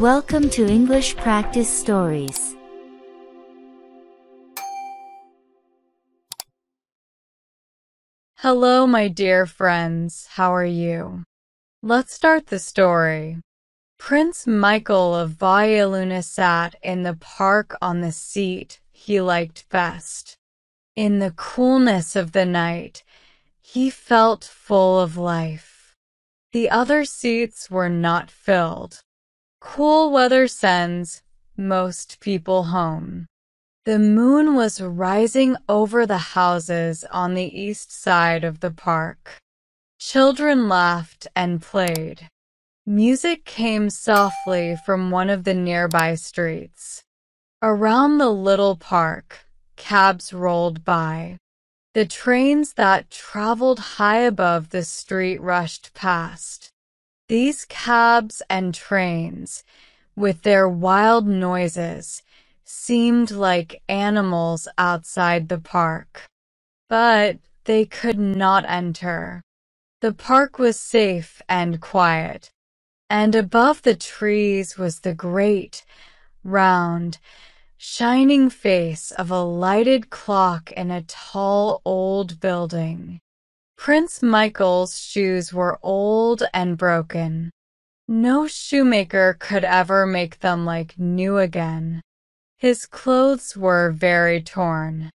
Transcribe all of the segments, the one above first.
Welcome to English Practice Stories. Hello, my dear friends. How are you? Let's start the story. Prince Michael of Vialuna sat in the park on the seat he liked best. In the coolness of the night, he felt full of life. The other seats were not filled Cool weather sends most people home. The moon was rising over the houses on the east side of the park. Children laughed and played. Music came softly from one of the nearby streets. Around the little park, cabs rolled by. The trains that traveled high above the street rushed past. These cabs and trains, with their wild noises, seemed like animals outside the park. But they could not enter. The park was safe and quiet, and above the trees was the great, round, shining face of a lighted clock in a tall old building. Prince Michael's shoes were old and broken. No shoemaker could ever make them like new again. His clothes were very torn.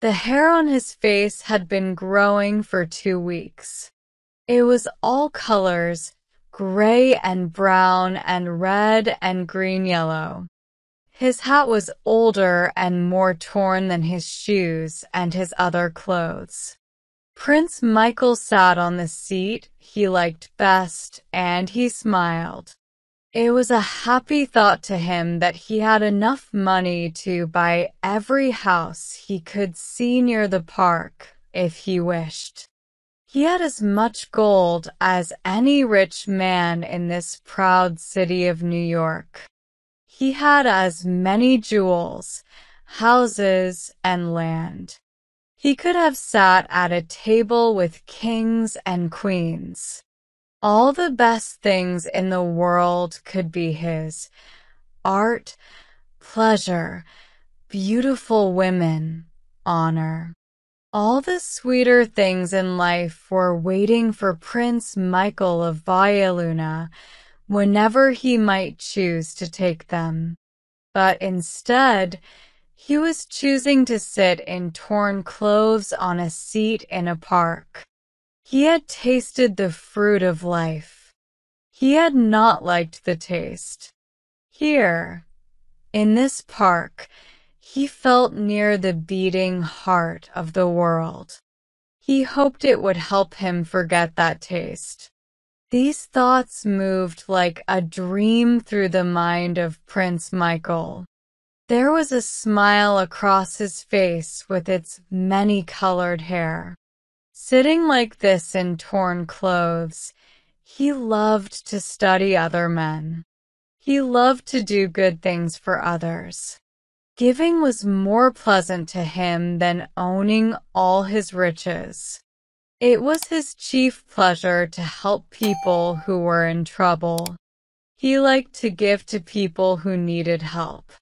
The hair on his face had been growing for two weeks. It was all colors, gray and brown and red and green yellow. His hat was older and more torn than his shoes and his other clothes. Prince Michael sat on the seat he liked best, and he smiled. It was a happy thought to him that he had enough money to buy every house he could see near the park, if he wished. He had as much gold as any rich man in this proud city of New York. He had as many jewels, houses, and land. He could have sat at a table with kings and queens. All the best things in the world could be his. Art, pleasure, beautiful women, honor. All the sweeter things in life were waiting for Prince Michael of Vieluna, whenever he might choose to take them. But instead, he was choosing to sit in torn clothes on a seat in a park. He had tasted the fruit of life. He had not liked the taste. Here, in this park, he felt near the beating heart of the world. He hoped it would help him forget that taste. These thoughts moved like a dream through the mind of Prince Michael. There was a smile across his face with its many-colored hair. Sitting like this in torn clothes, he loved to study other men. He loved to do good things for others. Giving was more pleasant to him than owning all his riches. It was his chief pleasure to help people who were in trouble. He liked to give to people who needed help.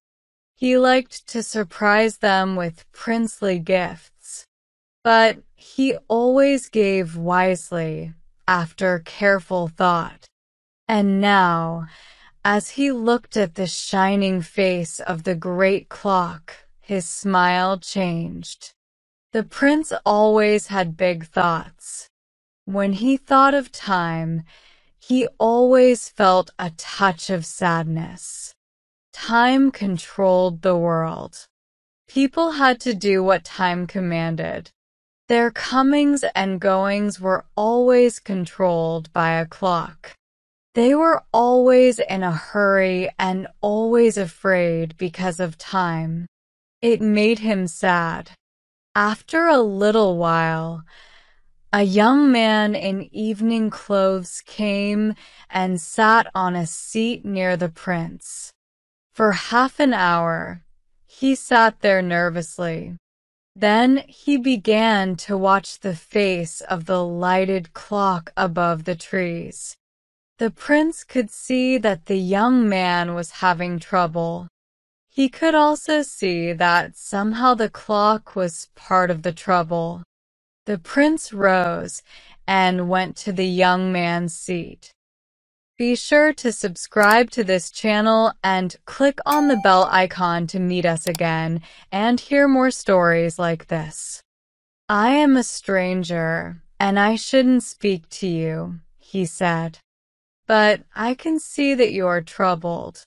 He liked to surprise them with princely gifts, but he always gave wisely after careful thought. And now, as he looked at the shining face of the great clock, his smile changed. The prince always had big thoughts. When he thought of time, he always felt a touch of sadness. Time controlled the world. People had to do what time commanded. Their comings and goings were always controlled by a clock. They were always in a hurry and always afraid because of time. It made him sad. After a little while, a young man in evening clothes came and sat on a seat near the prince. For half an hour, he sat there nervously. Then he began to watch the face of the lighted clock above the trees. The prince could see that the young man was having trouble. He could also see that somehow the clock was part of the trouble. The prince rose and went to the young man's seat. Be sure to subscribe to this channel and click on the bell icon to meet us again and hear more stories like this. I am a stranger, and I shouldn't speak to you, he said. But I can see that you are troubled.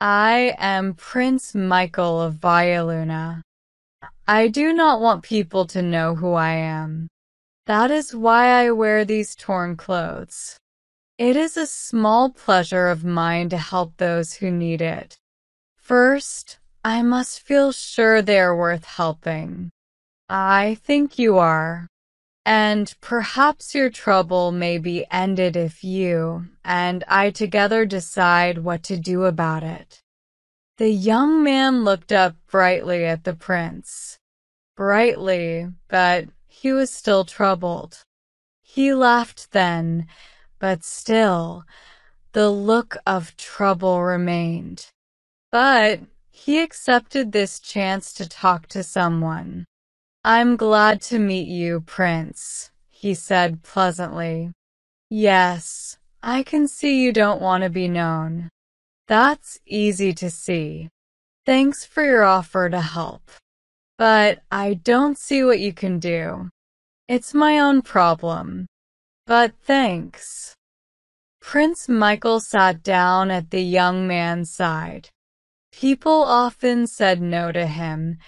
I am Prince Michael of Violuna. I do not want people to know who I am. That is why I wear these torn clothes. It is a small pleasure of mine to help those who need it. First, I must feel sure they are worth helping. I think you are. And perhaps your trouble may be ended if you and I together decide what to do about it. The young man looked up brightly at the prince. Brightly, but he was still troubled. He laughed then but still the look of trouble remained. But he accepted this chance to talk to someone. I'm glad to meet you, Prince, he said pleasantly. Yes, I can see you don't want to be known. That's easy to see. Thanks for your offer to help. But I don't see what you can do. It's my own problem. But thanks. Prince Michael sat down at the young man's side. People often said no to him,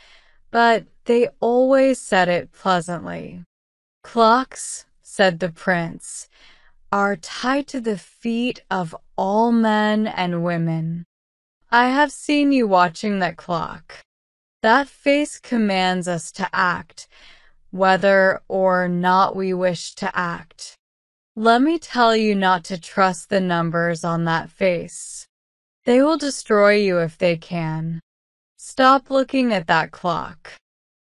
but they always said it pleasantly. Clocks, said the prince, are tied to the feet of all men and women. I have seen you watching that clock. That face commands us to act, whether or not we wish to act. Let me tell you not to trust the numbers on that face. They will destroy you if they can. Stop looking at that clock.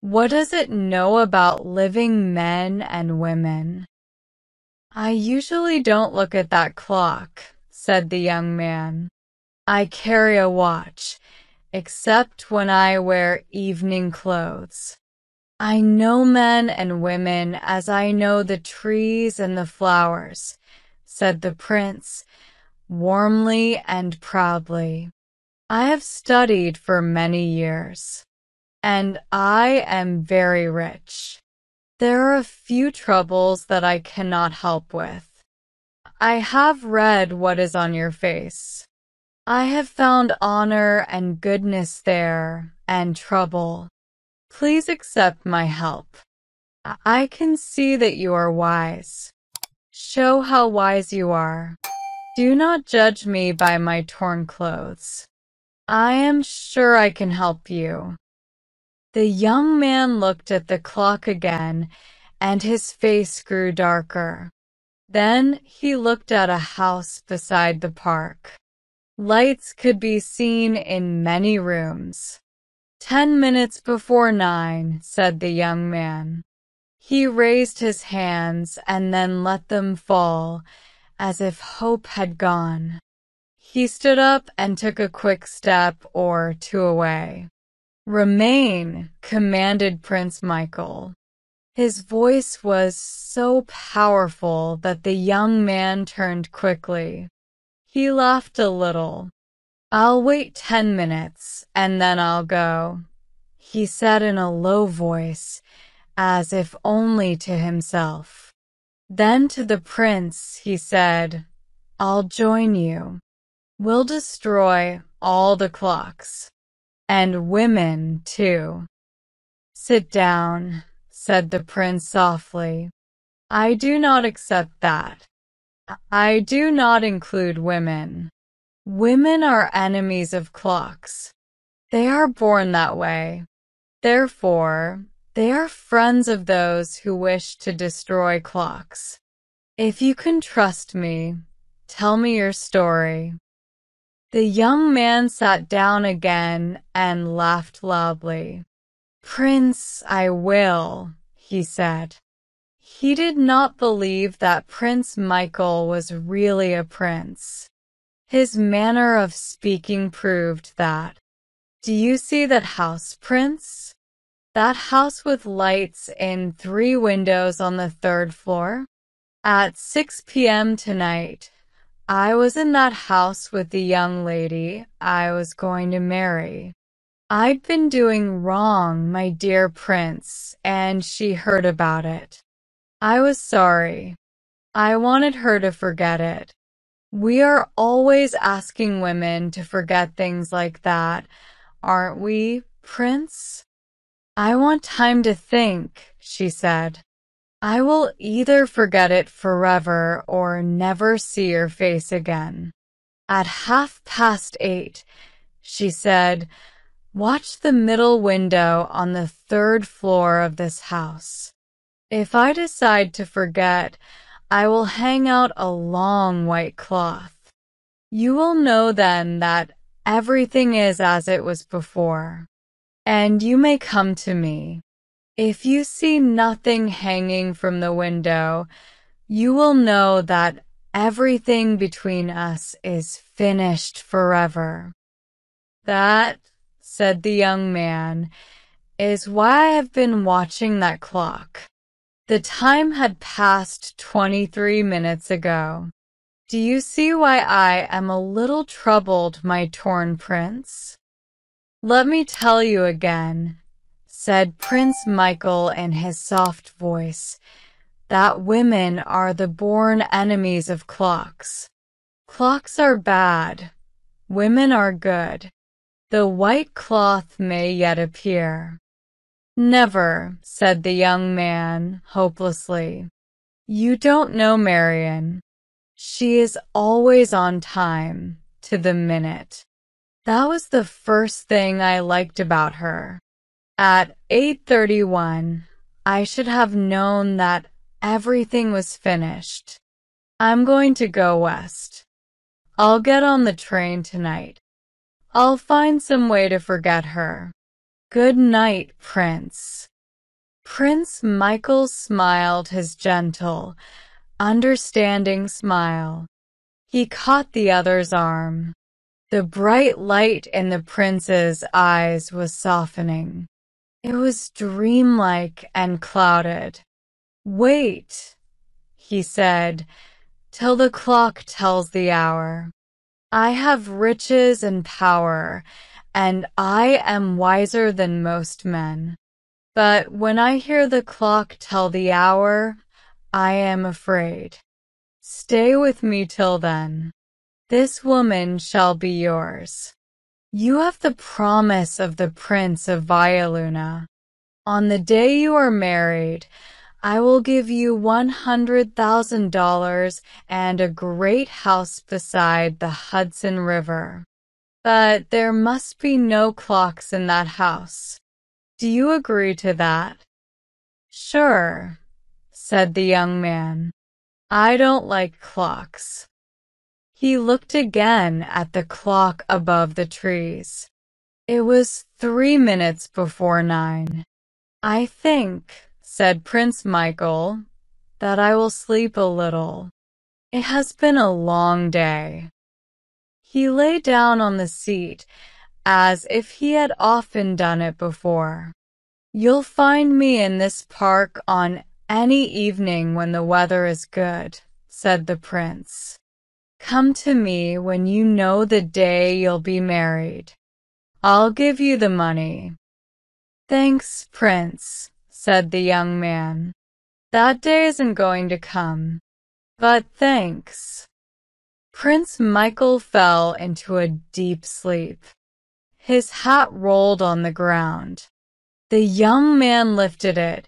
What does it know about living men and women? I usually don't look at that clock, said the young man. I carry a watch, except when I wear evening clothes. I know men and women as I know the trees and the flowers, said the prince, warmly and proudly. I have studied for many years, and I am very rich. There are a few troubles that I cannot help with. I have read what is on your face. I have found honor and goodness there, and trouble. Please accept my help. I can see that you are wise. Show how wise you are. Do not judge me by my torn clothes. I am sure I can help you. The young man looked at the clock again, and his face grew darker. Then he looked at a house beside the park. Lights could be seen in many rooms. Ten minutes before nine, said the young man. He raised his hands and then let them fall, as if hope had gone. He stood up and took a quick step or two away. Remain, commanded Prince Michael. His voice was so powerful that the young man turned quickly. He laughed a little, I'll wait ten minutes and then I'll go, he said in a low voice, as if only to himself. Then to the prince he said, I'll join you. We'll destroy all the clocks. And women, too. Sit down, said the prince softly. I do not accept that. I do not include women. Women are enemies of clocks. They are born that way. Therefore, they are friends of those who wish to destroy clocks. If you can trust me, tell me your story. The young man sat down again and laughed loudly. Prince, I will, he said. He did not believe that Prince Michael was really a prince. His manner of speaking proved that. Do you see that house, Prince? That house with lights in three windows on the third floor? At 6 p.m. tonight, I was in that house with the young lady I was going to marry. I'd been doing wrong, my dear prince, and she heard about it. I was sorry. I wanted her to forget it. We are always asking women to forget things like that, aren't we, Prince? I want time to think, she said. I will either forget it forever or never see your face again. At half past eight, she said, watch the middle window on the third floor of this house. If I decide to forget, I will hang out a long white cloth. You will know then that everything is as it was before, and you may come to me. If you see nothing hanging from the window, you will know that everything between us is finished forever. That, said the young man, is why I have been watching that clock. The time had passed 23 minutes ago. Do you see why I am a little troubled, my torn prince? Let me tell you again, said Prince Michael in his soft voice, that women are the born enemies of clocks. Clocks are bad. Women are good. The white cloth may yet appear. Never, said the young man, hopelessly. You don't know Marion. She is always on time, to the minute. That was the first thing I liked about her. At 8.31, I should have known that everything was finished. I'm going to go west. I'll get on the train tonight. I'll find some way to forget her. Good night, Prince. Prince Michael smiled his gentle, understanding smile. He caught the other's arm. The bright light in the prince's eyes was softening. It was dreamlike and clouded. Wait, he said, till the clock tells the hour. I have riches and power, and I am wiser than most men. But when I hear the clock tell the hour, I am afraid. Stay with me till then. This woman shall be yours. You have the promise of the Prince of Violuna. On the day you are married, I will give you $100,000 and a great house beside the Hudson River. But there must be no clocks in that house. Do you agree to that? Sure, said the young man. I don't like clocks. He looked again at the clock above the trees. It was three minutes before nine. I think, said Prince Michael, that I will sleep a little. It has been a long day. He lay down on the seat as if he had often done it before. You'll find me in this park on any evening when the weather is good, said the prince. Come to me when you know the day you'll be married. I'll give you the money. Thanks, prince, said the young man. That day isn't going to come. But thanks. Prince Michael fell into a deep sleep. His hat rolled on the ground. The young man lifted it,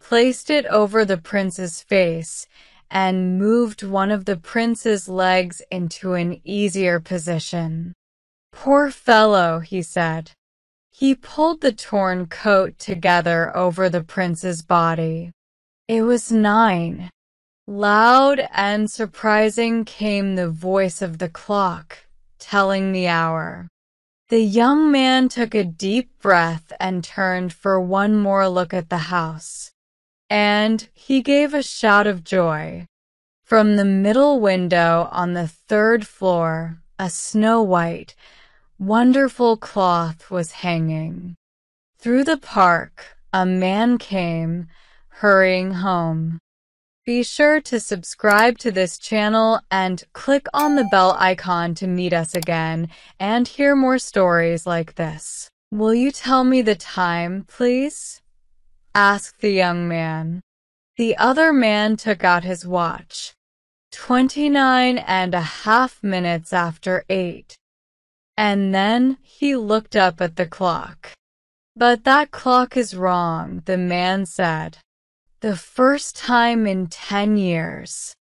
placed it over the prince's face, and moved one of the prince's legs into an easier position. Poor fellow, he said. He pulled the torn coat together over the prince's body. It was nine. Loud and surprising came the voice of the clock, telling the hour. The young man took a deep breath and turned for one more look at the house. And he gave a shout of joy. From the middle window on the third floor, a snow-white, wonderful cloth was hanging. Through the park, a man came, hurrying home. Be sure to subscribe to this channel and click on the bell icon to meet us again and hear more stories like this. Will you tell me the time, please? asked the young man. The other man took out his watch. Twenty-nine and a half minutes after eight. And then he looked up at the clock. But that clock is wrong, the man said. The first time in 10 years.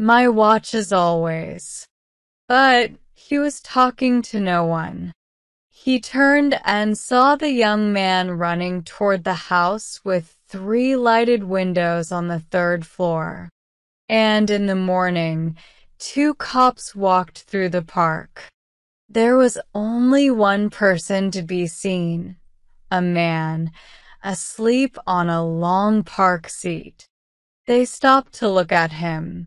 My watch as always. But he was talking to no one. He turned and saw the young man running toward the house with three lighted windows on the third floor. And in the morning, two cops walked through the park. There was only one person to be seen, a man, asleep on a long park seat. They stopped to look at him.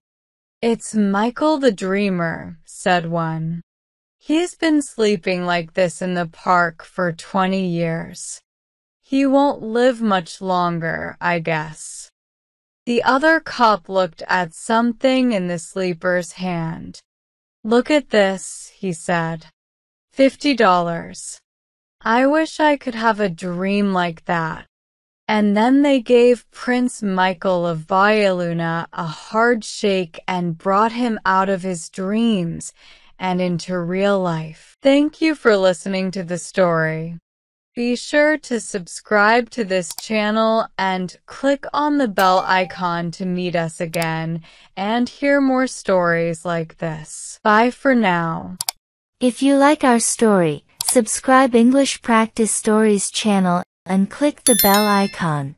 It's Michael the Dreamer, said one. He's been sleeping like this in the park for 20 years. He won't live much longer, I guess. The other cop looked at something in the sleeper's hand. Look at this, he said. Fifty dollars. I wish I could have a dream like that and then they gave Prince Michael of Bayaluna a hard shake and brought him out of his dreams and into real life. Thank you for listening to the story. Be sure to subscribe to this channel and click on the bell icon to meet us again and hear more stories like this. Bye for now. If you like our story, subscribe English Practice Stories channel and click the bell icon.